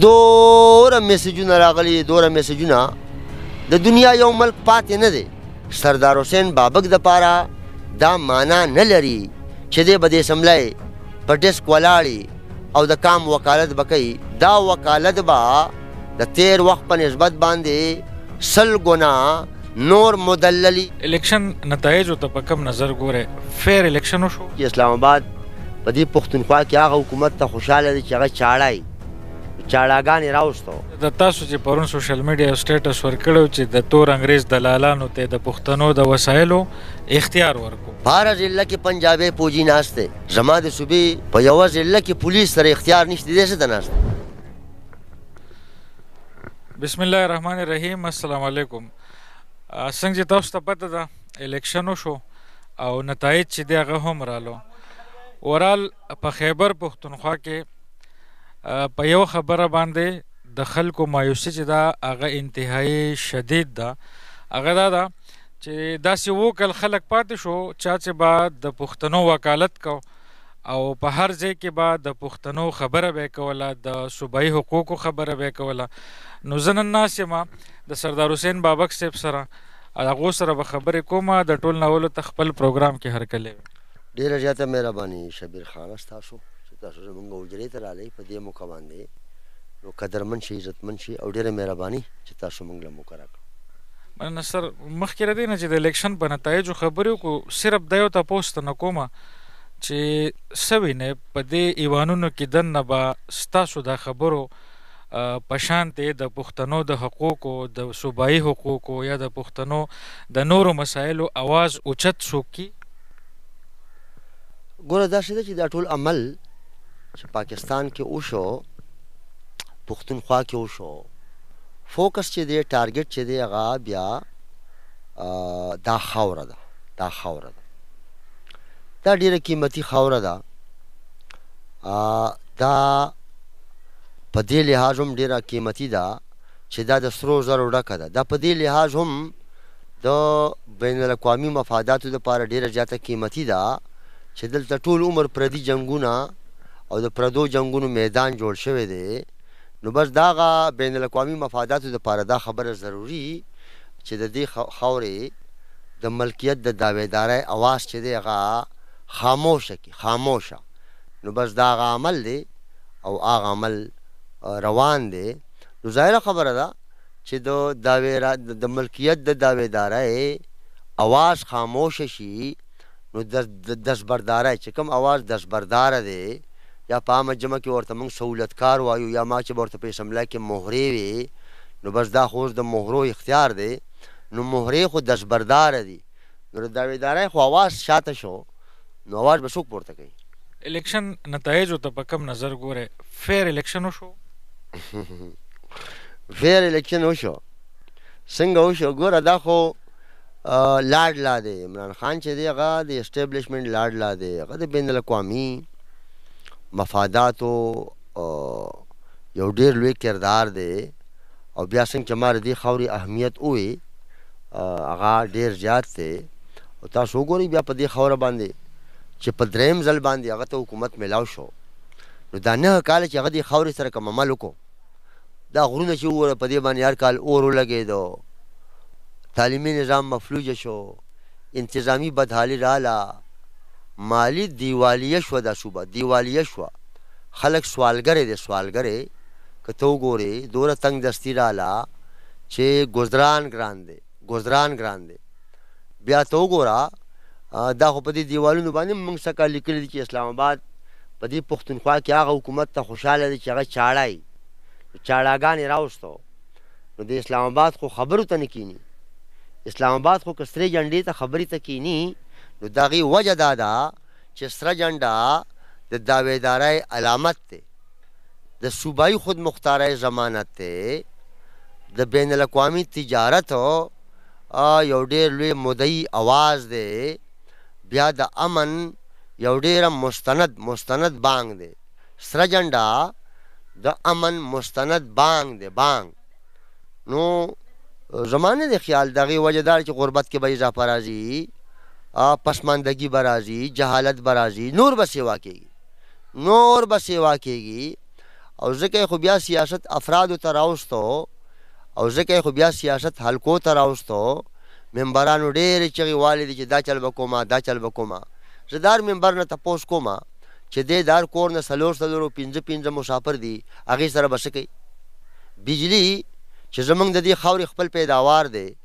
دوره میسجونه راغلي دوره میسجونه د دنیا یو ملک پاتې نه دی سردار حسین بابک د پاره دا معنا نه لري چې دې بده سملای په ډیسک ولاړی او د کام وکالت بکې دا وکالت با د تیر وخت په نسبت باندې سل ګنا نور مدللی الیکشن نتایج ته په کم نظر ګوره فیر الیکشن شو اسلام آباد په دې پښتونخوا کې هغه حکومت ته خوشاله دي چې هغه چاړای چاړاګان راوستو د تاسو چې پرون سوشل میډیا سټیټس ورکړو چې د تور انګريز دلالانو ته د پښتنو د وسایلو اختیار ورکو بار ضلع کې پنجابي پوجي ناشته زما د صوبې په یو ضلع کې پولیس سره اختیار نشته دې څه د ناشته بسم الله الرحمن الرحیم السلام علیکم څنګه تاسو ته پته ده الیکشن شو او نتایج چې دغه هم رالو ورال په خیبر پښتونخوا کې په یو خبره باندې د خلکو مایوسي چې دا هغه انتهایی شدید ده هغه دا ده چې داسې وکل خلک پاتې شو چا چې با د پښتنو وکالت کو او په هر ځای کې به د پښتنو خبره به کوله د صوبایي حقوقو خبره به کوله نو زنن ناس ما د سردار حسین بابک صاحب سره هغه سره به خبرې کومه د ټول ناولو تخپل پروګرام کې هر کله ډیره زیاته مهرباني شبیر خان تاسو تاسو زموږ حجرې ته راغلئ په دې موقع باندې نو قدرمن شي عزتمن شي او ډیره مهرباني چې تاسو موږ له موقع راکړو مننه سر مخکې را دي نه چې د الیکشن په نتایجو خبرې کو صرف د یو تاسو ته نکومه چې سوي نه په دې ایوانونو کې دن نه با ستاسو د خبرو پشانته د پښتنو د حقوقو د صوبایي حقوقو یا د پښتنو د نورو مسایلو आवाज اوچت شو کی ګوره دا شته چې دا ټول عمل چې پاکستان کې وشو پښتونخوا کې وشو فوکس چې دی ټارګټ چې دی هغه بیا دا خاور ده دا خاور ده دا ډیره قیمتي خاور ده دا په دې لحاظ هم ډیره قیمتي ده چې دا د سرو زرو ډکه ده دا په دې لحاظ هم د بین الاقوامي مفاداتو لپاره ډیره زیاته قیمتي ده چې دلته ټول عمر پردي جنگونه او د پردو جنگونو میدان جوړ شوی دی نو بس داغه بین الاقوامي مفاداتو د پاره دا خبره ضروری چې د دې خاورې د ملکیت د دعویدارۍ اواز چې دی هغه خاموشه کی خاموشه نو بس داغه عمل دی او هغه عمل روان دی نو ظاهره خبره ده چې د داوی د ملکیت د دعویدارۍ اواز خاموشه شي نو د دسبردارای چې کوم اواز دسبردار دی یا په عامه جمع کې ورته موږ سہولتکار وایو یا ما چې ورته په اسمبلی کې مهرې وي نو بس دا خو د مهرو اختیار دی نو مهرې خو دستبردار دي نو د دعویدارۍ خو اواز شاته شو نو اواز به څوک پورته کوي الیکشن نتایجو ته په کم نظر ګوره فیر الیکشن وشو فیر الیکشن وشو څنګه وشو ګوره دا خو لاړ لا دی عمران خان چې دی هغه د اسټیبلشمنت لاړ لا دی هغه د بین الاقوامي مفاداتو یو ډیر لوی کردار دی او بیا څنګه چې ما ردی خوري اهمیت وې هغه ډیر زیات دی او تاسو وګورئ بیا په دې خوره باندې چې په دریم ځل باندې هغه ته حکومت ملاو شو نو دا نه کال چې هغه دې خوري سره کوم عمل وکړو دا غرونه چې وره په دې باندې هر کال اورو لګېدو تعلیمي نظام مفلوج شو انتظامی بدحالی رااله مالی دیوالیه شو دا صوبه دیوالیه شو خلک سوالګره دي سوالګره کته وګوري دوره تنگ دستی رااله چې گزاران ګران دي گزاران ګران دي بیا ته وګوره دا خو په دې دیوالونو باندې موږ څخه لیکل دي چې اسلام آباد په دې پښتونخوا کې هغه حکومت ته خوشاله دي چې هغه چاړای چاړاګان راوستو نو د اسلام آباد خو خبرو ته نه کینی اسلام آباد خو کسترې جنډې ته خبرې ته کینی نو داغي وجه دا ده چې سره جنډا د داویدارۍ علامت دی د صوبایي خود مختارۍ ضمانت دی د بین الاقوامي تجارت یو ډېر لوی مدعي اواز دی بیا د امن یو ډېر مستند مستند بانګ دی سره جنډا د امن مستند بانګ دی بانګ نو زمانه د خیال دغه وجدار چې غربت کې به اضافه راځي پسماندگی برازي جهالت برازي نور به سیوا کیږي نور به سیوا کیږي او ځکه خو بیا سیاست افراد ته راوستو او ځکه خو بیا سیاست حلقو ته راوستو ممبرانو ډېر چغي والي دي چې دا چل وکوما دا چل وکوما زدار ممبر نه تپوس کوما چې دې دار کور نه سلور سلور پنځه پنځه مسافر دي هغه سره بشکی بجلی چې زمنګ د دې خاورې خپل پیداوار دی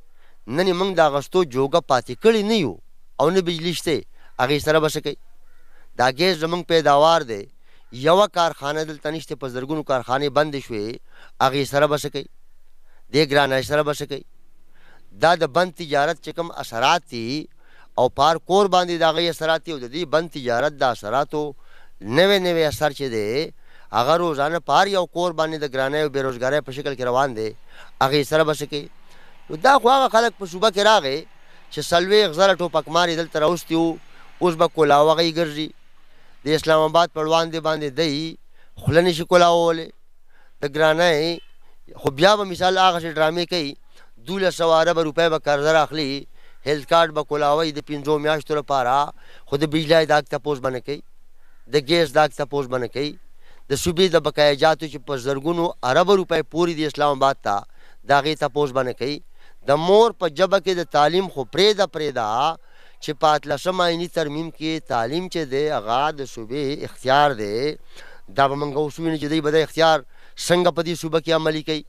نن موږ دا غشتو جوګه پاتې کړی نه یو او نه بجلی شته هغه سره به شکی دا ګیس زمونږ پیداوار دی یو کارخانه دلته نشته په زرګونو کارخانه بند شوې هغه سره به شکی دې ګرانه سره به شکی دا د بند تجارت چې کوم اثرات دي او پار کور باندې دا غي اثرات دي او د دې بند تجارت د اثراتو نوې نوې اثر چې دی هغه روزانه پار یو کور باندې د ګرانه او بیروزګارۍ په شکل کې روان دي هغه سره به شکی دا خو هغه خلک په صوبه کې راغی چې سلوي غزر ټوپک ماري دلته راوستي وو اوس به کولا وغي ګرځي د اسلام آباد پر وړاندې باندې دی خلنې شي کولا وولې د ګرانه خو بیا به مثال هغه ډرامې کوي دوله سواره به روپۍ به قرض راخلي هیلث کارت به کولاوي د 15 میاشتو لپاره خو د بجلی داغ تپوس باندې کوي د ګیس داغ تپوس باندې کوي د صوبې د بقایجاتو چې په زرګونو ارب روپۍ پوری د اسلام آباد ته داغه تپوس باندې کوي د مور په جبه کې د تعلیم خو پرېدا پرېدا چې پاتلشم عینی ترمیم کې تعلیم چې دی هغه د صوبې اختیار دی دا به موږ اوس وینو چې دی به د اختیار څنګه په دې صوبه کې عملی کوي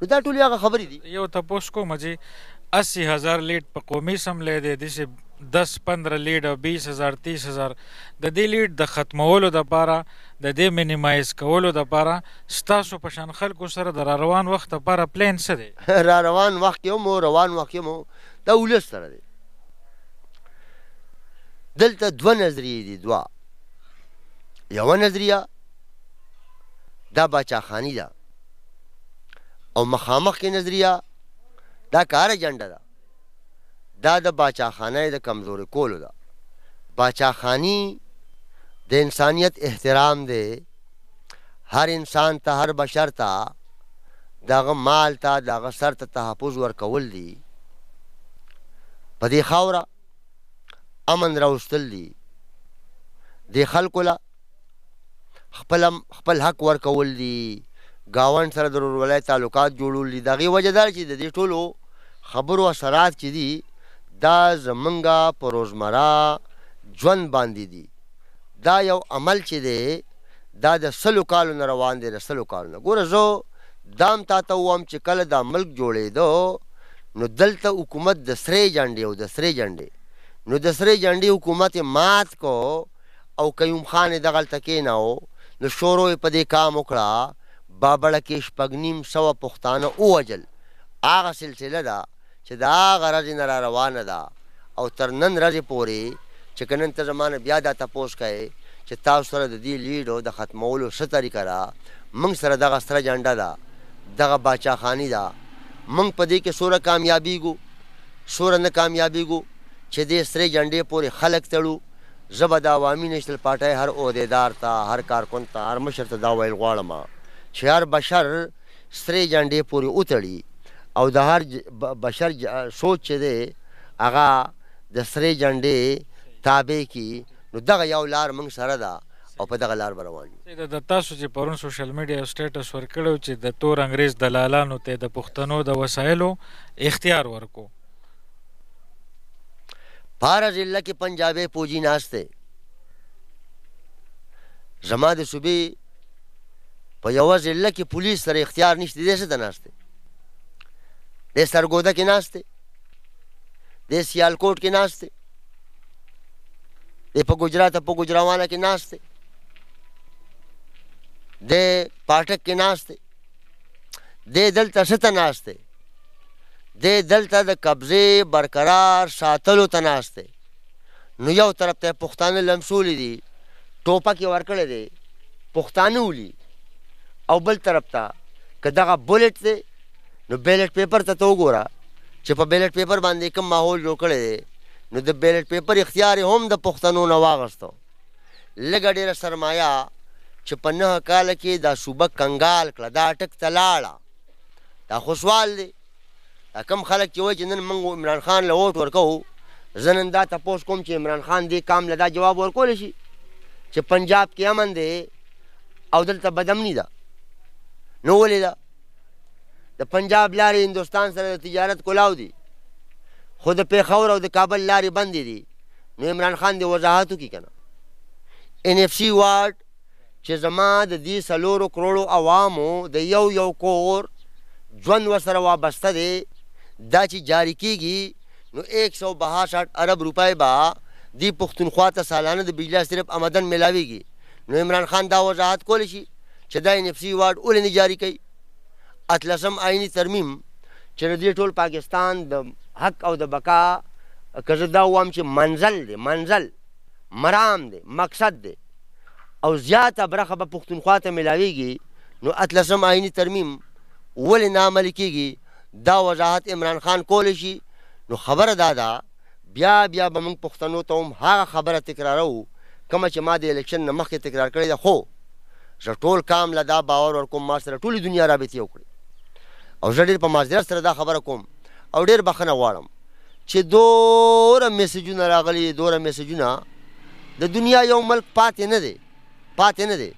نو دا ټول هغه خبرې دي یو تاسو کوم چې 80000 لیټ په قومي سملې دی د 10 15 لیډ او 20000 30000 د دې لیډ د ختمولو لپاره د دې مینیمایز کولو لپاره ستاسو په شان خلکو سره د روان وخت لپاره پلان څه دی را روان وخت یو مو روان وخت یو مو دا ولس سره دی دلته دوه نظریې دي دوه یو نظریه دا باچاخانی ده او مخامخ کې نظریه دا کار ایجنډا ده دا د باچاخانه د کمزوري کولو ده باچاخانی د انسانیت احترام دی هر انسان ته هر بشر ته دغه مال ته دغه سر ته تحفظ ورکول دي په دې خاوره امن راوستل دي د خلکو له خپل خپل حق ورکول دي گاون سره د ورولای تعلقات جوړول دي دغه وجه دار چې د دې ټولو خبرو اثرات چې دي دا زمونږه په روزمره ژوند باندې دي دا یو عمل چې دی دا د سلو کالو نه روان دی د سلو کالو نه ګوره زه دام تا ته وم چې کله دا ملک جوړېدو نو دلته حکومت د سرې جنډې او د سرې جنډې نو د سرې جنډې حکومت مات کو او قیوم خان دغلته کېناو نو شورو په دې کام وکړه بابړه کې شپګنیم سوه پښتانه ووجل هغه سلسله ده چې دا غرض نه را روانه ده او تر نن ورځې پورې چې کنن ته زمانه بیا دا تاسو کوي چې تاسو سره د دې لیډو د ختمولو څه طریقه را موږ سره دغه ستره جنډه ده دغه باچا خانی ده موږ په دې کې سوره کامیابی ګو سوره نه کامیابی ګو چې دې ستره جنډې پورې خلک تړو زبا د عوامي نشل پټه هر عہدیدار ته هر کارکون ته هر مشر ته دا ویل غواړم چې هر بشر ستره جنډې پورې اوتړي او د هر بشر سوچ چې دی هغه د سرې جنډې تابع کی نو دغه یو لار موږ سره ده او په دغه لار روان یو د تاسو چې پرون سوشل میډیا سټیټس ورکړو چې د تور انګريز دلالانو ته د پښتنو د وسایلو اختیار ورکو پارا ضلع کې پنجابي پوجي ناشته زما د صوبې په یو ضلع کې پولیس سره اختیار نشته دې څه د ناشته د سرګوده کې ناشته د سیالکوټ کې ناشته د په ګجرات په ګجراوانه کې ناشته د پاټک کې ناشته د دلته شته ناشته د دلته د قبضه برقرار ساتلو ته ناشته نو یو طرف ته پښتانه لمسولې دي ټوپک ورکړې دي پښتانه ولي او بل طرف ته کداغه بولټ دی نو بیلټ پیپر ته ته وګوره چې په بیلټ پیپر باندې کوم ماحول جوړ کړی دی نو د بیلټ پیپر اختیار هم د پښتنو نه واغستو لګ ډیره سرمایا چې په نه کال کې دا صوبه کنګال کړه دا اٹک تلاړه دا خوشوال دی دا کم خلک چې وایي چې نن موږ عمران خان له ووټ ورکو زنن دا تاسو کوم چې عمران خان دې کام لدا جواب ورکول شي چې پنجاب کې امن دی او دلته بدامنی ده نو ولې ده د پنجاب لارې هندوستان سره د تجارت کولاو دي خو د پیښور او د کابل لارې بندې دي نو عمران خان د وضاحت وکړي کنه ان اف سی واټ چې زما د دې سلورو کروڑو عوامو د یو یو کور ژوند وسره وابسته دی دا چې جاری کیږي نو 162 ارب روپۍ به دی پښتونخوا ته سالانه د بجلی صرف آمدن ملاويږي نو عمران خان دا وضاحت کولی شي چې دا انفسي واټ اول نه جاری کوي اتلسم آئینی ترمیم چې دې ټول پاکستان د حق او د بقا کزه دا وام چې منزل دی منزل مرام دی مقصد دی او زیاته برخه به پښتونخوا ته ملاویږي نو اتلسم آئینی ترمیم ولې ناعمل کیږي دا وضاحت عمران خان کولی شي نو خبره دا ده بیا بیا به موږ پښتنو ته هم هغه خبره تکرارو کومه چې ما د الیکشن نه مخکې تکرار کړې ده خو زه ټول کام له دا باور ورکوم ما سره ټولې دنیا رابطې وکړي او ژډیر په مازیګر سره دا خبره کوم او ډیر بخنه غواړم چې دوره میسجونه راغلي دوره میسجونه د دنیا یو ملک پاتې نه دی پاتې نه دی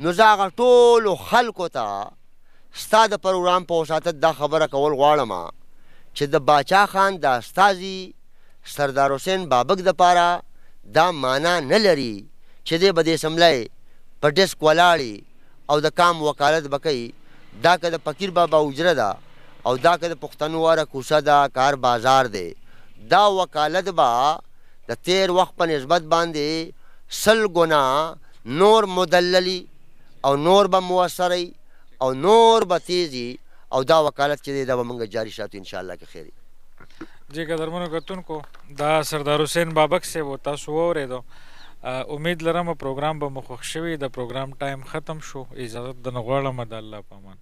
نو زه هغه ټولو خلکو ته ستا د پروګرام په وساطت دا خبره کول غواړم چې د باچا خان د استازي سردار حسین بابک د پاره دا معنا نه لري چې دې بده سملای په ډیسک ولاړی او د کام وکالت بکې دا که د فقیر بابا اجره ده او دا که د پښتنو واره کوڅه ده کار بازار دی دا وکالت به د تیر وخت په نسبت باندې سل ګنا نور مدللی او نور به موثری او نور به تیزی او دا وکالت چې دی دا به موږ جاري ساتو ان شاء الله کې خیر جی قدرمنو کتونکو دا سردار حسین بابک سے و تاسو اوریدو امید لرم پروګرام به مو خوښ شوی د پروګرام ټایم ختم شو اجازه د نغواړم د الله پامان